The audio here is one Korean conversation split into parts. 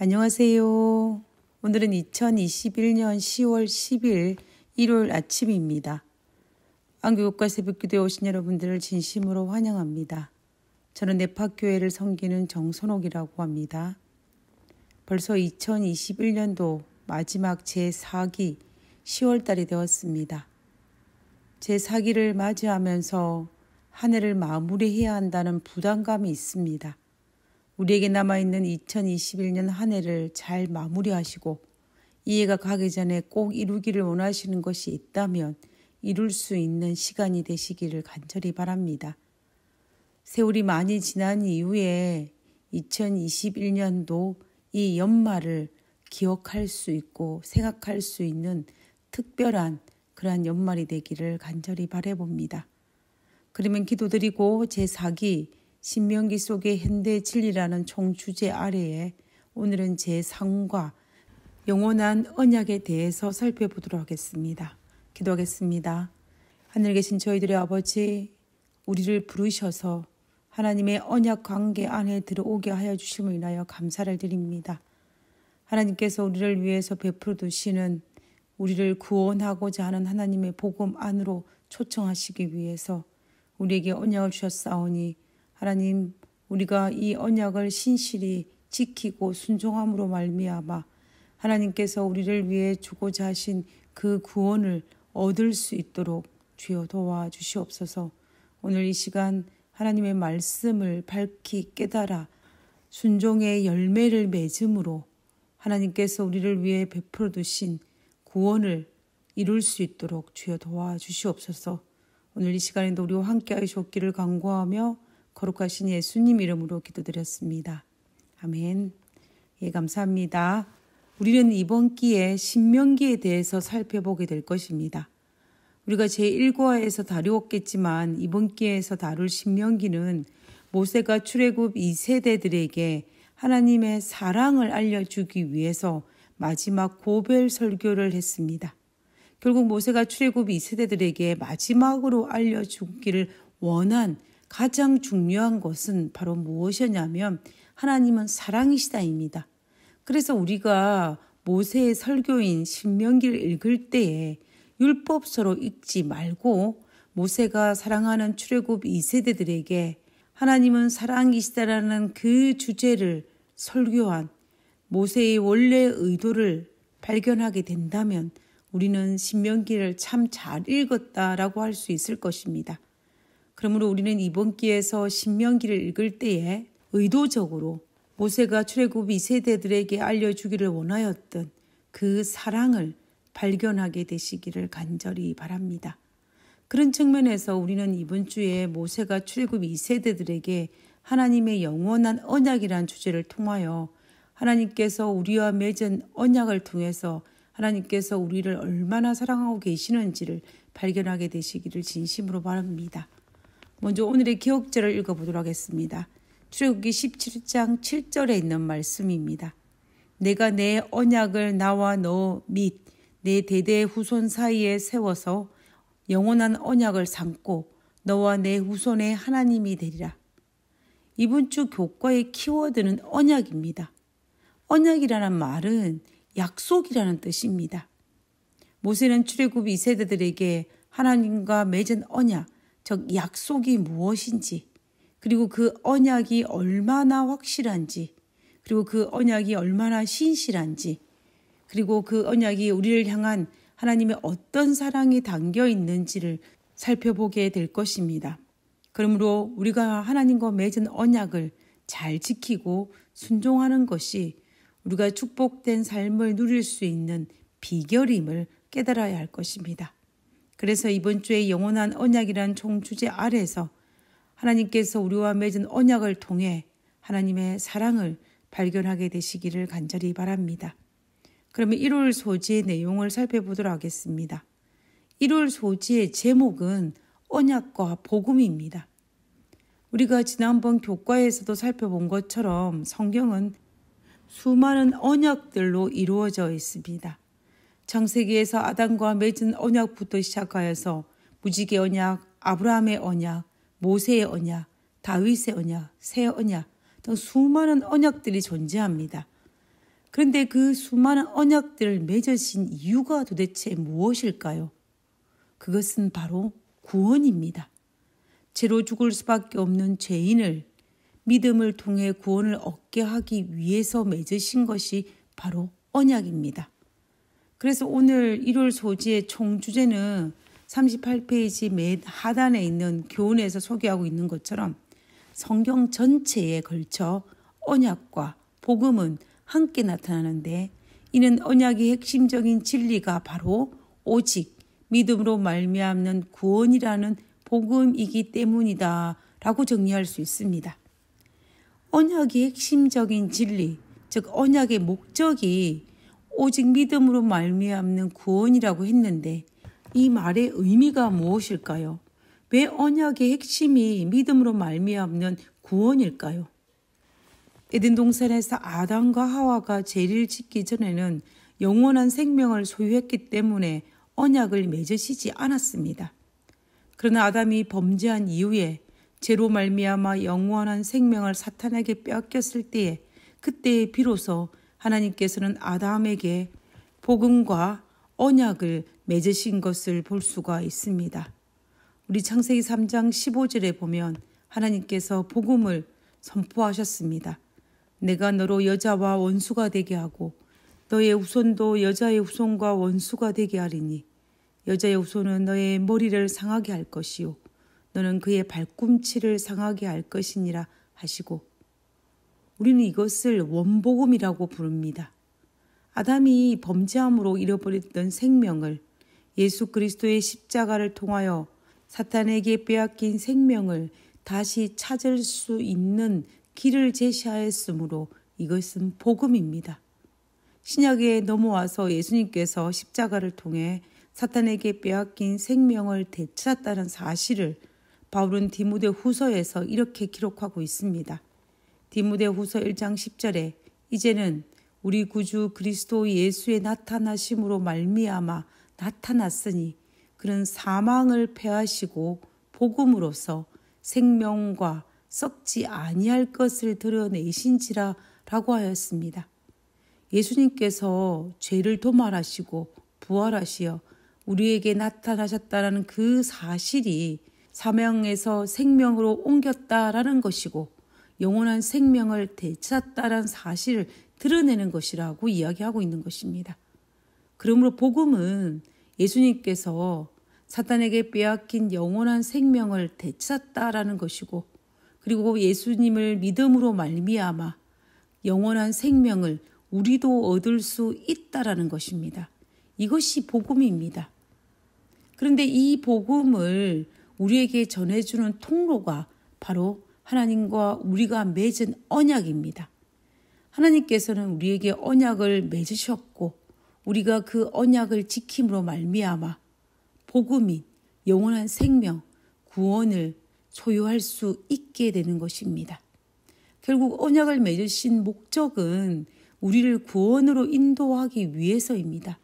안녕하세요. 오늘은 2021년 10월 10일 일요일 아침입니다. 안교육과 새벽기도에 오신 여러분들을 진심으로 환영합니다. 저는 네파교회를 섬기는 정선옥이라고 합니다. 벌써 2021년도 마지막 제4기 10월달이 되었습니다. 제4기를 맞이하면서 한 해를 마무리해야 한다는 부담감이 있습니다. 우리에게 남아있는 2021년 한 해를 잘 마무리하시고 이해가 가기 전에 꼭 이루기를 원하시는 것이 있다면 이룰 수 있는 시간이 되시기를 간절히 바랍니다. 세월이 많이 지난 이후에 2021년도 이 연말을 기억할 수 있고 생각할 수 있는 특별한 그러한 연말이 되기를 간절히 바래봅니다. 그러면 기도드리고 제4기 신명기 속의 현대 진리라는 총주제 아래에 오늘은 제3과 영원한 언약에 대해서 살펴보도록 하겠습니다. 기도하겠습니다. 하늘 에 계신 저희들의 아버지, 우리를 부르셔서 하나님의 언약 관계 안에 들어오게 하여 주심을 인하여 감사를 드립니다. 하나님께서 우리를 위해서 베풀어 두시는 우리를 구원하고자 하는 하나님의 복음 안으로 초청하시기 위해서 우리에게 언약을 주셨사오니 하나님 우리가 이 언약을 신실히 지키고 순종함으로 말미암아 하나님께서 우리를 위해 주고자 하신 그 구원을 얻을 수 있도록 주여 도와주시옵소서. 오늘 이 시간 하나님의 말씀을 밝히 깨달아 순종의 열매를 맺음으로 하나님께서 우리를 위해 베풀어 두신 구원을 이룰 수 있도록 주여 도와주시옵소서. 오늘 이 시간에도 우리와 함께 하셨기를 간구하며 거룩하신 예수님 이름으로 기도드렸습니다. 아멘. 예, 감사합니다. 우리는 이번 기에 신명기에 대해서 살펴보게 될 것입니다. 우리가 제1과에서 다루었겠지만 이번 기에서 다룰 신명기는 모세가 출애굽 2세대들에게 하나님의 사랑을 알려주기 위해서 마지막 고별 설교를 했습니다. 결국 모세가 출애굽 2세대들에게 마지막으로 알려주기를 원한 가장 중요한 것은 바로 무엇이냐면 하나님은 사랑이시다입니다. 그래서 우리가 모세의 설교인 신명기를 읽을 때에 율법서로 읽지 말고 모세가 사랑하는 출애굽 2세대들에게 하나님은 사랑이시다라는 그 주제를 설교한 모세의 원래 의도를 발견하게 된다면 우리는 신명기를 참 잘 읽었다라고 할 수 있을 것입니다. 그러므로 우리는 이번 기에서 신명기를 읽을 때에 의도적으로 모세가 출애굽 2세대들에게 알려주기를 원하였던 그 사랑을 발견하게 되시기를 간절히 바랍니다. 그런 측면에서 우리는 이번 주에 모세가 출애굽 2세대들에게 하나님의 영원한 언약이란 주제를 통하여 하나님께서 우리와 맺은 언약을 통해서 하나님께서 우리를 얼마나 사랑하고 계시는지를 발견하게 되시기를 진심으로 바랍니다. 먼저 오늘의 기억절을 읽어보도록 하겠습니다. 출애굽기 17장 7절에 있는 말씀입니다. 내가 내 언약을 나와 너 및 내 대대 후손 사이에 세워서 영원한 언약을 삼고 너와 내 후손의 하나님이 되리라. 이번 주 교과의 키워드는 언약입니다. 언약이라는 말은 약속이라는 뜻입니다. 모세는 출애굽 2세대들에게 하나님과 맺은 언약, 즉 약속이 무엇인지 그리고 그 언약이 얼마나 확실한지 그리고 그 언약이 얼마나 신실한지 그리고 그 언약이 우리를 향한 하나님의 어떤 사랑이 담겨 있는지를 살펴보게 될 것입니다. 그러므로 우리가 하나님과 맺은 언약을 잘 지키고 순종하는 것이 우리가 축복된 삶을 누릴 수 있는 비결임을 깨달아야 할 것입니다. 그래서 이번 주에 영원한 언약이란 총주제 아래에서 하나님께서 우리와 맺은 언약을 통해 하나님의 사랑을 발견하게 되시기를 간절히 바랍니다. 그러면 1월 소지의 내용을 살펴보도록 하겠습니다. 1월 소지의 제목은 언약과 복음입니다. 우리가 지난번 교과에서도 살펴본 것처럼 성경은 수많은 언약들로 이루어져 있습니다. 창세기에서 아담과 맺은 언약부터 시작하여서 무지개 언약, 아브라함의 언약, 모세의 언약, 다윗의 언약, 새 언약 등 수많은 언약들이 존재합니다. 그런데 그 수많은 언약들을 맺으신 이유가 도대체 무엇일까요? 그것은 바로 구원입니다. 죄로 죽을 수밖에 없는 죄인을 믿음을 통해 구원을 얻게 하기 위해서 맺으신 것이 바로 언약입니다. 그래서 오늘 일월 소지의 총주제는 38페이지 맨 하단에 있는 교훈에서 소개하고 있는 것처럼 성경 전체에 걸쳐 언약과 복음은 함께 나타나는데 이는 언약의 핵심적인 진리가 바로 오직 믿음으로 말미암는 구원이라는 복음이기 때문이다라고 정리할 수 있습니다. 언약의 핵심적인 진리, 즉 언약의 목적이 오직 믿음으로 말미암는 구원이라고 했는데 이 말의 의미가 무엇일까요? 왜 언약의 핵심이 믿음으로 말미암는 구원일까요? 에덴 동산에서 아담과 하와가 죄를 짓기 전에는 영원한 생명을 소유했기 때문에 언약을 맺으시지 않았습니다. 그러나 아담이 범죄한 이후에 죄로 말미암아 영원한 생명을 사탄에게 빼앗겼을 때에 그때에 비로소 하나님께서는 아담에게 복음과 언약을 맺으신 것을 볼 수가 있습니다. 우리 창세기 3장 15절에 보면 하나님께서 복음을 선포하셨습니다. 내가 너로 여자와 원수가 되게 하고 너의 후손도 여자의 후손과 원수가 되게 하리니 여자의 후손은 너의 머리를 상하게 할 것이요 너는 그의 발꿈치를 상하게 할 것이니라 하시고 우리는 이것을 원복음이라고 부릅니다. 아담이 범죄함으로 잃어버렸던 생명을 예수 그리스도의 십자가를 통하여 사탄에게 빼앗긴 생명을 다시 찾을 수 있는 길을 제시하였으므로 이것은 복음입니다. 신약에 넘어와서 예수님께서 십자가를 통해 사탄에게 빼앗긴 생명을 되찾았다는 사실을 바울은 디모데 후서에서 이렇게 기록하고 있습니다. 디모데 후서 1장 10절에 이제는 우리 구주 그리스도 예수의 나타나심으로 말미암아 나타났으니 그는 사망을 패하시고 복음으로서 생명과 썩지 아니할 것을 드러내신지라 라고 하였습니다. 예수님께서 죄를 도말하시고 부활하시어 우리에게 나타나셨다라는 그 사실이 사명에서 생명으로 옮겼다라는 것이고 영원한 생명을 되찾다란 사실을 드러내는 것이라고 이야기하고 있는 것입니다. 그러므로 복음은 예수님께서 사탄에게 빼앗긴 영원한 생명을 되찾다라는 것이고 그리고 예수님을 믿음으로 말미암아 영원한 생명을 우리도 얻을 수 있다라는 것입니다. 이것이 복음입니다. 그런데 이 복음을 우리에게 전해주는 통로가 바로 하나님과 우리가 맺은 언약입니다. 하나님께서는 우리에게 언약을 맺으셨고 우리가 그 언약을 지킴으로 말미암아 복음인 영원한 생명, 구원을 소유할 수 있게 되는 것입니다. 결국 언약을 맺으신 목적은 우리를 구원으로 인도하기 위해서입니다.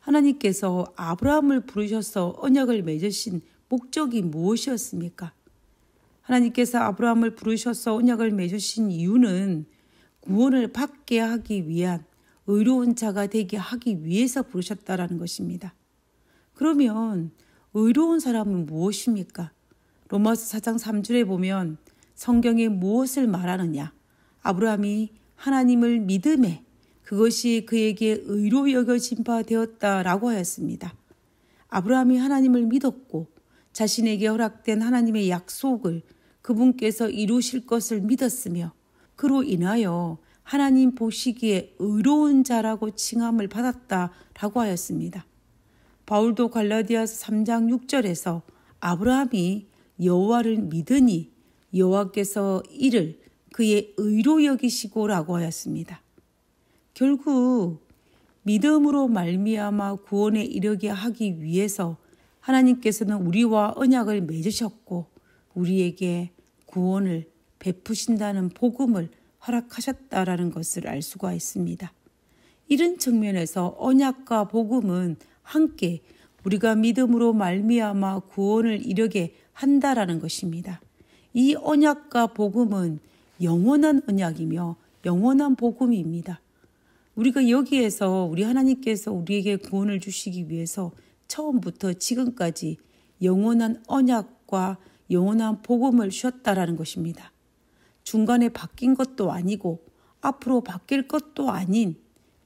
하나님께서 아브라함을 부르셔서 언약을 맺으신 목적이 무엇이었습니까? 하나님께서 아브라함을 부르셔서 언약을 맺으신 이유는 구원을 받게 하기 위한 의로운 자가 되게 하기 위해서 부르셨다라는 것입니다. 그러면 의로운 사람은 무엇입니까? 로마서 4장 3절에 보면 성경에 무엇을 말하느냐? 아브라함이 하나님을 믿음에 그것이 그에게 의로 여겨진 바 되었다라고 하였습니다. 아브라함이 하나님을 믿었고 자신에게 허락된 하나님의 약속을 그분께서 이루실 것을 믿었으며 그로 인하여 하나님 보시기에 의로운 자라고 칭함을 받았다라고 하였습니다. 바울도 갈라디아서 3장 6절에서 아브라함이 여호와를 믿으니 여호와께서 이를 그의 의로 여기시고라고 하였습니다. 결국 믿음으로 말미암아 구원에 이르게 하기 위해서 하나님께서는 우리와 언약을 맺으셨고 우리에게 구원을 베푸신다는 복음을 허락하셨다라는 것을 알 수가 있습니다. 이런 측면에서 언약과 복음은 함께 우리가 믿음으로 말미암아 구원을 이르게 한다라는 것입니다. 이 언약과 복음은 영원한 언약이며 영원한 복음입니다. 우리가 여기에서 우리 하나님께서 우리에게 구원을 주시기 위해서 처음부터 지금까지 영원한 언약과 영원한 복음을 쉬었다라는 것입니다. 중간에 바뀐 것도 아니고 앞으로 바뀔 것도 아닌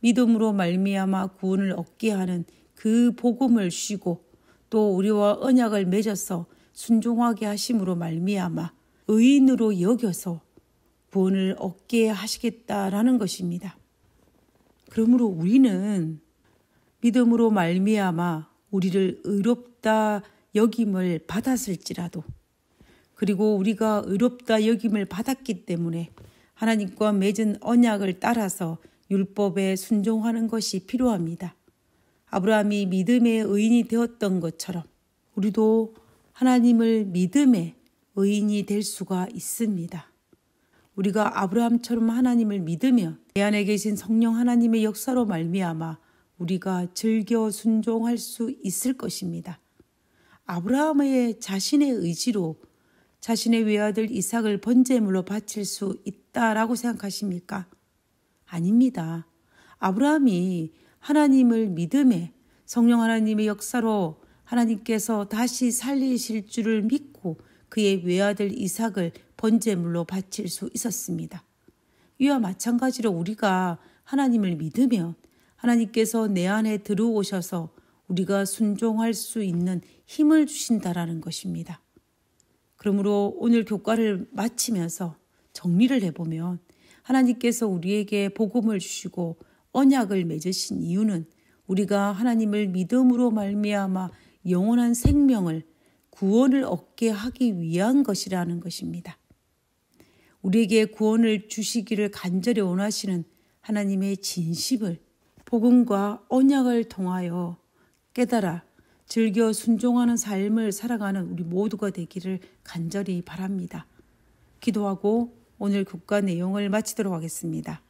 믿음으로 말미암아 구원을 얻게 하는 그 복음을 쉬고 또 우리와 언약을 맺어서 순종하게 하심으로 말미암아 의인으로 여겨서 구원을 얻게 하시겠다라는 것입니다. 그러므로 우리는 믿음으로 말미암아 우리를 의롭다 여김을 받았을지라도 그리고 우리가 의롭다 여김을 받았기 때문에 하나님과 맺은 언약을 따라서 율법에 순종하는 것이 필요합니다. 아브라함이 믿음의 의인이 되었던 것처럼 우리도 하나님을 믿음의 의인이 될 수가 있습니다. 우리가 아브라함처럼 하나님을 믿으며 내 안에 계신 성령 하나님의 역사로 말미암아 우리가 즐겨 순종할 수 있을 것입니다. 아브라함의 자신의 의지로 자신의 외아들 이삭을 번제물로 바칠 수 있다라고 생각하십니까? 아닙니다. 아브라함이 하나님을 믿음에 성령 하나님의 역사로 하나님께서 다시 살리실 줄을 믿고 그의 외아들 이삭을 번제물로 바칠 수 있었습니다. 이와 마찬가지로 우리가 하나님을 믿으면 하나님께서 내 안에 들어오셔서 우리가 순종할 수 있는 힘을 주신다라는 것입니다. 그러므로 오늘 교과를 마치면서 정리를 해보면 하나님께서 우리에게 복음을 주시고 언약을 맺으신 이유는 우리가 하나님을 믿음으로 말미암아 영원한 생명을 구원을 얻게 하기 위한 것이라는 것입니다. 우리에게 구원을 주시기를 간절히 원하시는 하나님의 진심을 복음과 언약을 통하여 깨달아 즐겨 순종하는 삶을 살아가는 우리 모두가 되기를 간절히 바랍니다. 기도하고 오늘 국가 내용을 마치도록 하겠습니다.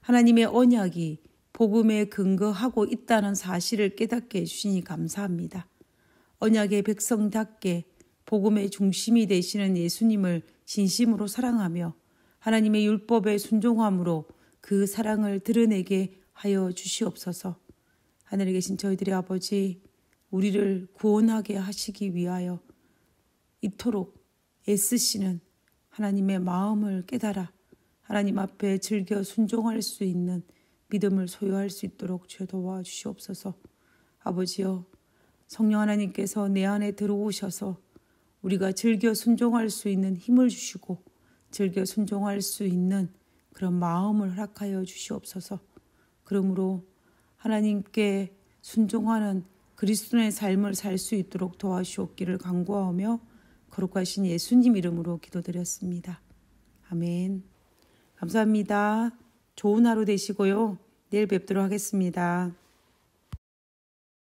하나님의 언약이 복음에 근거하고 있다는 사실을 깨닫게 해주시니 감사합니다. 언약의 백성답게 복음의 중심이 되시는 예수님을 진심으로 사랑하며 하나님의 율법에 순종함으로 그 사랑을 드러내게 하여 주시옵소서. 하늘에 계신 저희들의 아버지, 우리를 구원하게 하시기 위하여 이토록 애쓰시는 하나님의 마음을 깨달아 하나님 앞에 즐겨 순종할 수 있는 믿음을 소유할 수 있도록 주여 도와주시옵소서. 아버지여 성령 하나님께서 내 안에 들어오셔서 우리가 즐겨 순종할 수 있는 힘을 주시고 즐겨 순종할 수 있는 그런 마음을 허락하여 주시옵소서. 그러므로 하나님께 순종하는 그리스도의 삶을 살 수 있도록 도와주옵기를 간구하며 거룩하신 예수님 이름으로 기도드렸습니다. 아멘. 감사합니다. 좋은 하루 되시고요. 내일 뵙도록 하겠습니다.